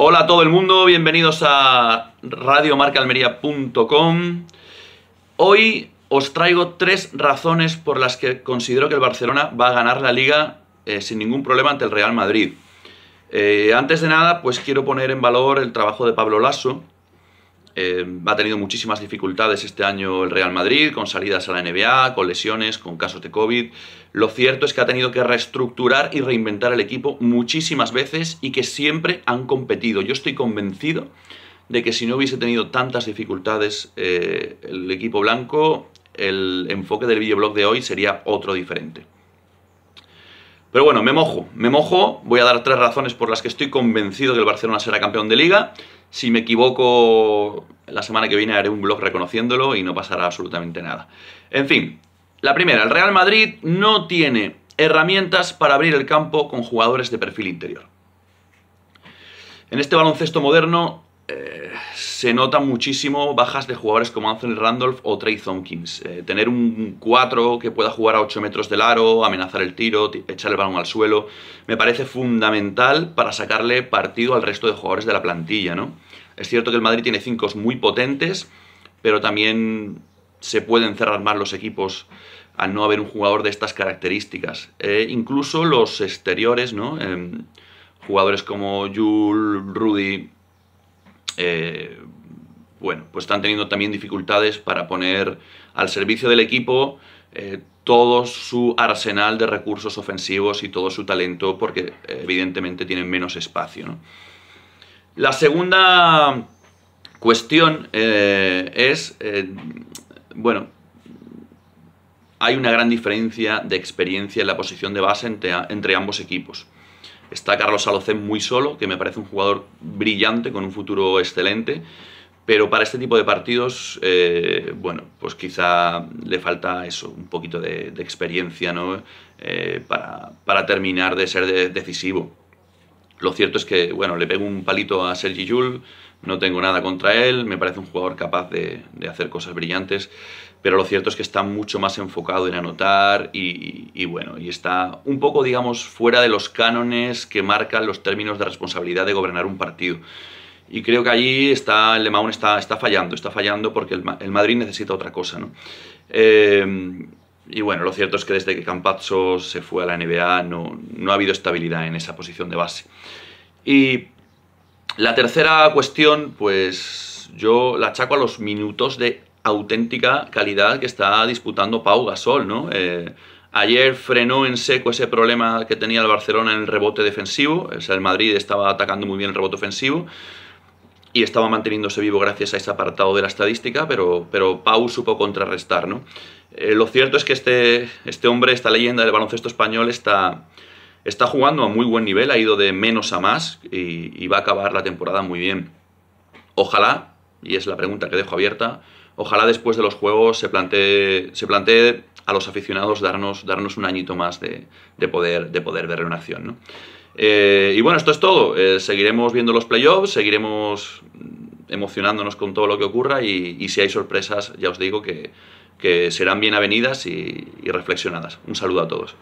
Hola a todo el mundo, bienvenidos a radiomarcaalmería.com. Hoy os traigo tres razones por las que considero que el Barcelona va a ganar la liga eh, sin ningún problema ante el Real Madrid. Eh, antes de nada, pues quiero poner en valor el trabajo de Pablo Lasso, Em, ha tenido muchísimas dificultades este año el Real Madrid, con salidas a la NBA, con lesiones, con casos de COVID. Lo cierto es que ha tenido que reestructurar y reinventar el equipo muchísimas veces y que siempre han competido. Yo estoy convencido de que si no hubiese tenido tantas dificultades eh, el equipo blanco, el enfoque del videoblog de hoy sería otro diferente. Pero bueno, me mojo, me mojo, voy a dar tres razones por las que estoy convencido que el Barcelona será campeón de liga. Si me equivoco, la semana que viene haré un blog reconociéndolo y no pasará absolutamente nada. En fin, la primera, el Real Madrid no tiene herramientas para abrir el campo con jugadores de perfil interior. En este baloncesto moderno se nota muchísimo bajas de jugadores como Anthony Randolph o Trey Thompkins eh, tener un 4 que pueda jugar a 8 metros del aro, amenazar el tiro, echar el balón al suelo, me parece fundamental para sacarle partido al resto de jugadores de la plantilla. ¿no? Es cierto que el Madrid tiene 5 muy potentes, pero también se pueden cerrar más los equipos al no haber un jugador de estas características. Eh, incluso los exteriores, ¿no? Em, jugadores como Jules, Rudy, eh, bueno, pues están teniendo también dificultades para poner al servicio del equipo eh, todo su arsenal de recursos ofensivos y todo su talento porque eh, evidentemente tienen menos espacio. La segunda cuestión es, bueno, hay una gran diferencia de experiencia en la posición de base entre ambos equipos. Está Carlos Alocén muy solo, que me parece un jugador brillante, con un futuro excelente, pero para este tipo de partidos, eh, bueno, pues quizá le falta eso, un poquito de, experiencia, ¿no? Eh, para, terminar de ser decisivo. Lo cierto es que, bueno, le pego un palito a Sergi Jules, no tengo nada contra él, me parece un jugador capaz de, hacer cosas brillantes, pero lo cierto es que está mucho más enfocado en anotar y, bueno, y está un poco, digamos, fuera de los cánones que marcan los términos de responsabilidad de gobernar un partido. Y creo que allí está, el está, está fallando, está fallando porque el, Madrid necesita otra cosa, ¿no? Eh, y bueno, lo cierto es que desde que Campazzo se fue a la NBA no, no ha habido estabilidad en esa posición de base. Y la tercera cuestión, pues yo la achaco a los minutos de auténtica calidad que está disputando Pau Gasol, ¿no? Eh, ayer frenó en seco ese problema que tenía el Barcelona en el rebote defensivo, el Madrid estaba atacando muy bien el rebote ofensivo, y estaba manteniéndose vivo gracias a ese apartado de la estadística, pero, pero Pau supo contrarrestar. ¿no? Eh, lo cierto es que este, este hombre, esta leyenda del baloncesto español, está, está jugando a muy buen nivel, ha ido de menos a más y, va a acabar la temporada muy bien. Ojalá, y es la pregunta que dejo abierta, ojalá después de los juegos se plantee, se plantee a los aficionados darnos, darnos un añito más de, poder, de poder ver una acción. Eh, y bueno, esto es todo. Eh, seguiremos viendo los playoffs, seguiremos emocionándonos con todo lo que ocurra y, si hay sorpresas, ya os digo que, serán bien avenidas y reflexionadas. Un saludo a todos.